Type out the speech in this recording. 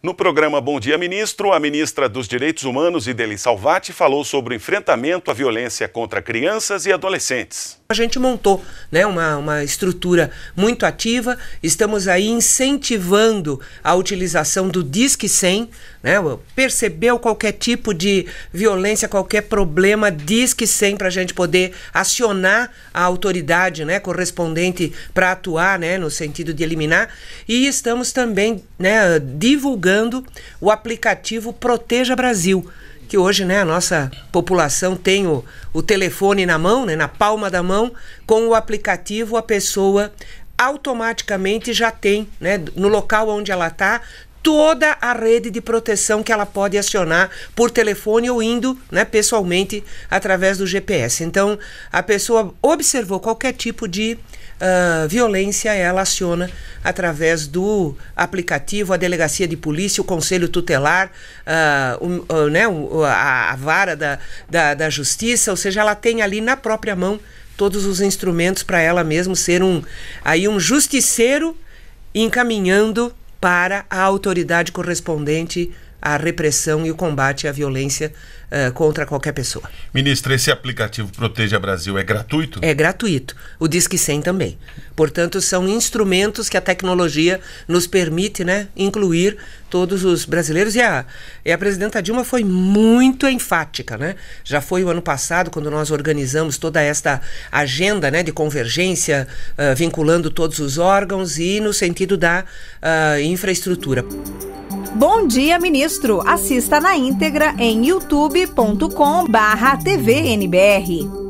No programa Bom Dia Ministro, a ministra dos Direitos Humanos, Ideli Salvati, falou sobre o enfrentamento à violência contra crianças e adolescentes. A gente montou né, uma, uma estrutura muito ativa, estamos aí incentivando a utilização do Disque 100, né, percebeu qualquer tipo de violência, qualquer problema, Disque 100 para a gente poder acionar a autoridade né, correspondente para atuar né, no sentido de eliminar. E estamos também né, divulgando divulgando o aplicativo Proteja Brasil, que hoje né, a nossa população tem o, o telefone na mão, né, na palma da mão, com o aplicativo a pessoa automaticamente já tem, né, no local onde ela está, toda a rede de proteção que ela pode acionar por telefone ou indo né, pessoalmente através do GPS. Então, a pessoa observou qualquer tipo de uh, violência, ela aciona através do aplicativo, a delegacia de polícia, o conselho tutelar, uh, um, uh, né, a, a, vara da, da, da justiça, ou seja, ela tem ali na própria mão todos os instrumentos para ela mesmo ser um aí um justiceiro encaminhando para a autoridade correspondente a repressão e o combate à violência uh, contra qualquer pessoa. Ministra, esse aplicativo Proteja Brasil é gratuito? É gratuito. O Disque 100 também. Portanto, são instrumentos que a tecnologia nos permite né, incluir todos os brasileiros. E a, e a presidenta Dilma foi muito enfática. Né? Já foi o ano passado, quando nós organizamos toda esta agenda né, de convergência, uh, vinculando todos os órgãos e no sentido da uh, infraestrutura. Bom dia, ministro. Assista na íntegra em youtube.com/tvnbr.